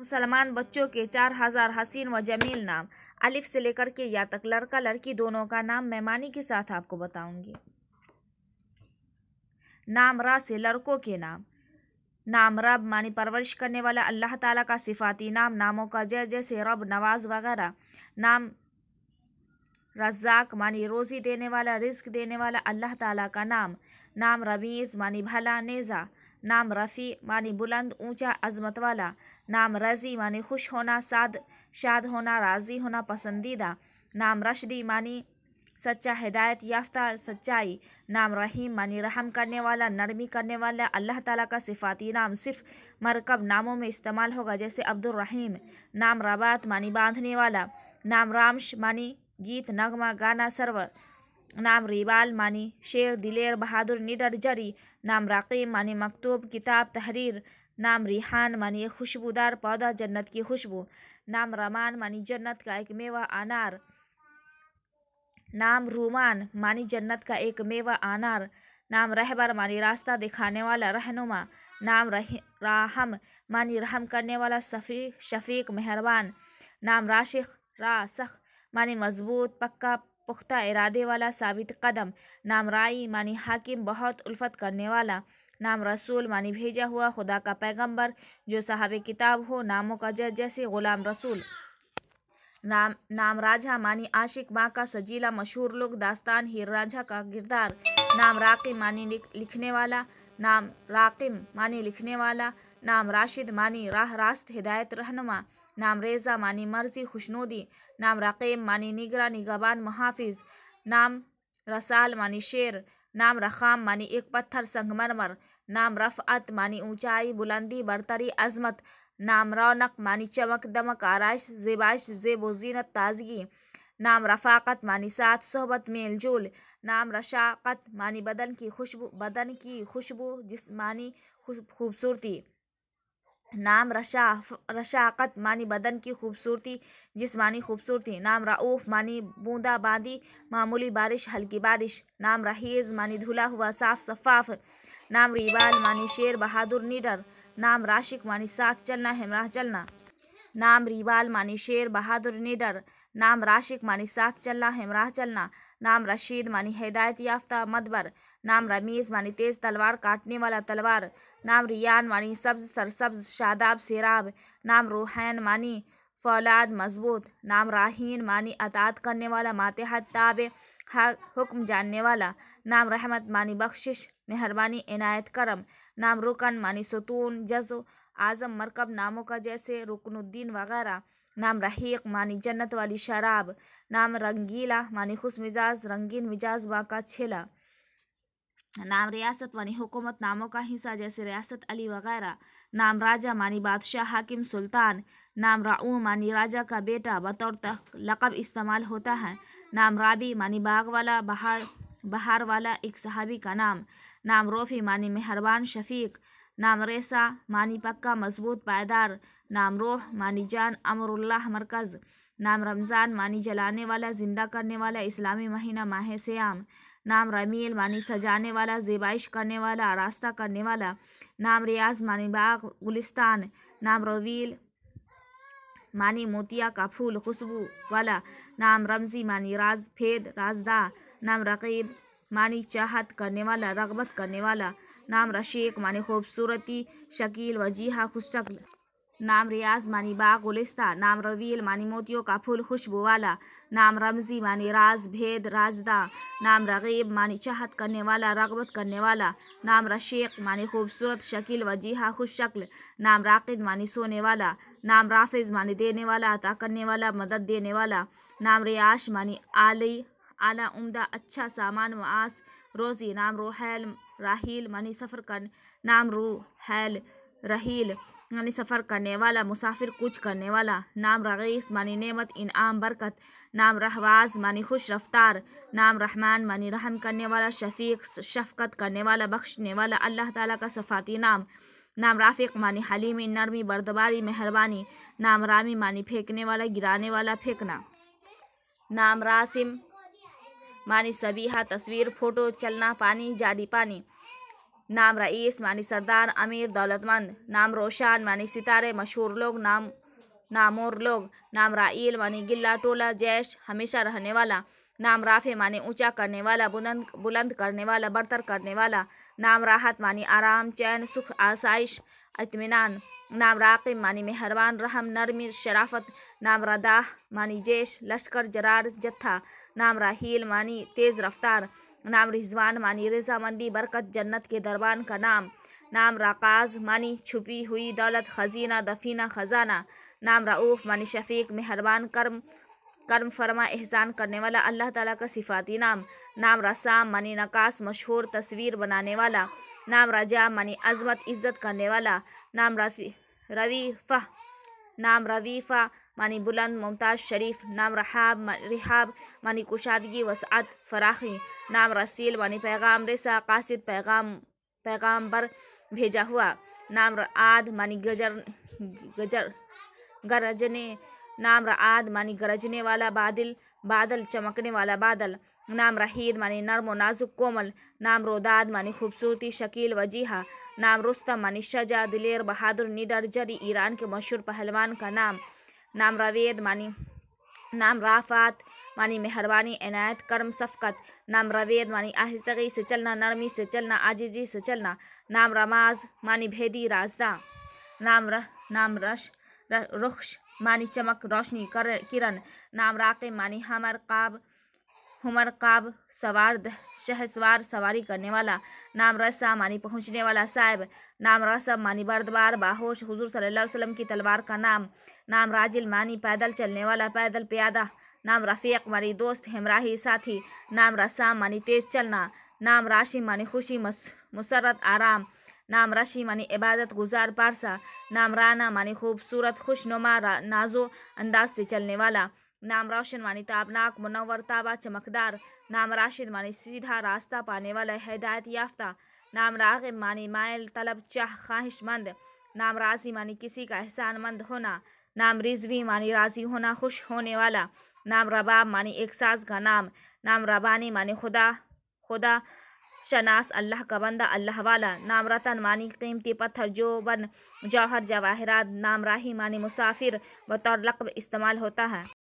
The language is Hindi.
मुसलमान बच्चों के चार हजार हसीन व जमील नाम अलिफ से लेकर के या तक लड़का लड़की दोनों का नाम मेहमानी के साथ आपको बताऊंगी नाम रा से लड़कों के नाम नाम रब मानी परवरिश करने वाला अल्लाह ताला का सिफाती नाम नामों का जय जैसे रब नवाज वगैरह नाम रजाक मानी रोज़ी देने वाला रिस्क देने वाला अल्लाह ताला का नाम नाम रमीज़ मानी भला नेज़ा नाम रफ़ी मानी बुलंद ऊंचा अजमत वाला नाम रज़ी मानी खुश होना साद शाद होना राज़ी होना पसंदीदा नाम रशदी मानी सच्चा हिदायत याफ्ता सच्चाई नाम रहीम मानी रहम करने वाला नरमी करने वाला अल्लाह ताला का सिफाती नाम सिर्फ मरकब नामों में इस्तेमाल होगा जैसे अब्दुल रहीम नाम रबात मानी बांधने वाला नाम रामश मानी गीत नगमा गाना सर्व नाम रिबाल मानी शेर दिलेर बहादुर निडर जरी नाम राकीब मानी मकतूब किताब तहरीर नाम रिहान मानी खुशबूदार पौधा जन्नत की खुशबू नाम रमान मानी जन्नत का एक मेवा अनार नाम रूमान मानी जन्नत का एक मेवा अनार नाम रहबर मानी रास्ता दिखाने वाला रहनुमा नाम राहम मानी रहम करने वाला सफी शफीक मेहरबान नाम राशिक रासख मानी मजबूत पक्का पुख्ता इरादे वाला साबित कदम नाम राई मानी हाकिम बहुत उल्फत करने वाला नाम रसूल मानी भेजा हुआ खुदा का पैगंबर जो साहब किताब हो नामों का जज जैसे ग़ुलाम रसूल नाम नाम राझा मानी आशिक माँ का सजीला मशहूर लोग दास्तान हीर राझा का किरदार नाम राकिम मानी लिखने वाला नाम राकिम मानी लिखने वाला नाम राशिद मानी राह रास्त हिदायत रहनुमा नाम रेजा मानी मर्जी खुशनुदी नाम रकीम मानी निगरा निगबान महाफिज नाम रसाल मानी शेर नाम रखाम मानी एक पत्थर संगमरमर नाम रफअत मानी ऊंचाई बुलंदी बरतरी अजमत नाम रौनक मानी चमक दमक आराइश जेबाइश जेब जीनत ताजगी नाम रफ़ाक़त मानी साथ सोहबत मेलजोल नाम रशाक़त मानी बदन की खुशबू बदन की खुशबू जिसमानी खूबसूरती नाम रशा रशाकत मानी बदन की खूबसूरती जिसमानी खूबसूरती नाम रऊफ़ मानी बूंदाबांदी मामूली बारिश हल्की बारिश नाम रहीज़ मानी धुला हुआ साफ शफाफ नाम रिवाल मानी शेर बहादुर नीडर नाम राशिक मानी साथ चलना हमराह चलना नाम रिवाल मानी शेर बहादुर निडर नाम राशिक मानी साथ चलना हिमराह चलना नाम रशीद मानी हिदायत याफ्ता मदबर नाम रमीज़ मानी तेज़ तलवार काटने वाला तलवार नाम रियान मानी सब्ज सरसब्ज शादाब सेराब नाम रूहैन मानी फौलाद मजबूत नाम राहीन मानी अतात करने वाला मातहत ताब हुक्म जानने वाला नाम रहमत मानी बख्शिश मेहरबानी इनायत करम नाम रुकन मानी सुतून जज़ आज़म मरकब नामों का जैसे रुकनुद्दीन वगैरह नाम रहीक मानी जन्नत वाली शराब नाम रंगीला मानी खुश मिजाज रंगीन मिजाज बाका छेला नाम रियासत मानी हुकूमत नामों का हिस्सा जैसे रियासत अली वगैरह नाम राजा मानी बादशाह हाकिम सुल्तान नाम राऊ मानी राजा का बेटा बतौर तक लकब इस्तेमाल होता है नाम राबी मानी बाग वाला बहार बहार वाला एक सहाबी का नाम नाम रोफ़ी मानी मेहरबान शफीक नाम रेसा मानी पक्का मजबूत पायदार नाम रोह मानी जान अमरुल्लाह मरकज़ नाम रमज़ान मानी जलाने वाला ज़िंदा करने वाला इस्लामी महीना माह सयाम नाम रमील मानी सजाने वाला जेबाइश करने वाला रास्ता करने वाला नाम रियाज मानी बाग गुलिस्तान नाम रवील मानी मोतिया का फूल खुशबू वाला नाम रमजी मानी राज फेद राजदा नाम रकीब मानी चाहत करने वाला रगबत करने वाला नाम रशीक मानी खूबसूरती शकील वजीहा खुश शक्ल नाम रियाज मानी बा गुलिस्ता नाम रवील मानी मोतियों का फूल खुशबू वाला नाम रमजी मानी राज भेद राजदा नाम रगीब मानी चाहत करने वाला रगबत करने वाला नाम रशीक मानी खूबसूरत शकील वजीहा खुश शक्ल नाम राकिद मानी सोने वाला नाम राफिज मानी देने वाला अता करने वाला मदद देने वाला नाम रियाश मानी आली आला उमदा अच्छा सामान व आस रोज़ी नाम रोहैल राहील मानी सफ़र कर नाम रूहैल रहील मनी सफ़र करने वाला मुसाफिर कुछ करने वाला नाम रगीस मानी नेमत इनाम बरकत नाम रहवाज मानी खुश रफ्तार नाम रहमान मानी रहम करने वाला शफीक शफकत करने वाला बख्शने वाला अल्लाह ताला का सफ़ाती नाम नाम राफिक मानी हलीमी नरमी बर्दबारी मेहरबानी नाम रामी मानी फेंकने वाला गिराने वाला फेंकना नाम रासिम मानी सभी तस्वीर फोटो चलना पानी जाडी पानी नाम रईस मानी सरदार अमीर दौलतमंद नाम रोशन मानी सितारे मशहूर लोग नाम नामोर लोग नाम राइल मानी गिल्ला टोला जैश हमेशा रहने वाला नाम राफे माने ऊंचा करने वाला बुलंद बुलंद करने वाला बर्तर करने वाला नाम राहत माने आराम चैन सुख आसाइश इतमान नाम राकिब मानी मेहरबान रहम नरमी शराफत नाम रदाह मानी जेश लश्कर जरार जत्था नाम राहील मानी तेज़ रफ्तार नाम रिजवान मानी रजामंदी बरकत जन्नत के दरबान का नाम नाम राकाज मानी छुपी हुई दौलत खजीना दफीना ख़जाना नाम राऊफ मानी शफीक मेहरबान कर्म कर्म फरमा एहसान करने वाला अल्लाह ताला का सिफाती नाम नाम रसा मनी नकास मशहूर तस्वीर बनाने वाला नाम रजा मनी अजमत इज्जत करने वाला नाम रफ़ी रवीफ़ा नाम रवीफ़ा मानी बुलंद मुमताज़ शरीफ नाम रहाब रिहाब मानी कुशादगी वसअत फराखी नाम रसील मानी पैगाम रेसा कासिद पैगाम पैगाम्बर भेजा हुआ नाम आद मानी गजर गजर गरजने नाम रद मानी गरजने वाला बादल बादल चमकने वाला बादल नाम रहीद मानी नर्म नाजुक कोमल नाम रोदाद मानी खूबसूरती शकील वजीहा नाम रुस्तम मानी शजा दिलेर बहादुर निडर जरी ईरान के मशहूर पहलवान का नाम नाम रवेद मानी नाम राफात मानी मेहरबानी इनायत कर्म शफकत नाम रवेद मानी आहिस्तगी से चलना नरमी से चलना आजिजी से चलना नाम रमाज मानी भेदी राजदा नाम रह नाम रश रुख्श मानी चमक रोशनी कर किरण नाम राके मानी हमर काब हमर काब सवार शहसवार सवारी करने वाला नाम रसा मानी पहुंचने वाला साहब नाम रसब मानी बर्दबार बाहोश हुजूर सल्लल्लाहु अलैहि वसल्लम की तलवार का नाम नाम राजिल मानी पैदल चलने वाला पैदल प्यादा नाम रफ़ीक मानी दोस्त हमराही साथी नाम रसा मानी तेज चलना नाम राशि मानी खुशी मुसरत आराम नाम रशी मानी इबादत गुजार पारसा नाम राना मानी खूबसूरत खुशनुमा नाजो अंदाज से चलने वाला नाम रोशन मानी ताबनाक मुनवर ताबा चमकदार नाम राशिद मानी सीधा रास्ता पाने वाला हिदायत याफ्ता नाम रागिब मानी मायल तलब चाह ख्वाहिशमंद नाम राजी मानी किसी का एहसानमंद होना नाम रिजवी मानी राजी होना खुश होने वाला नाम रबाब मानी एक साज का नाम नाम रबानी मानी खुदा खुदा शनास अल्लाह का बंदा अल्लाह वाला नाम रतन मानी कीमती पत्थर जोबन जौहर जवाहरात नाम राही मानी मुसाफिर बतौर लक़ब इस्तेमाल होता है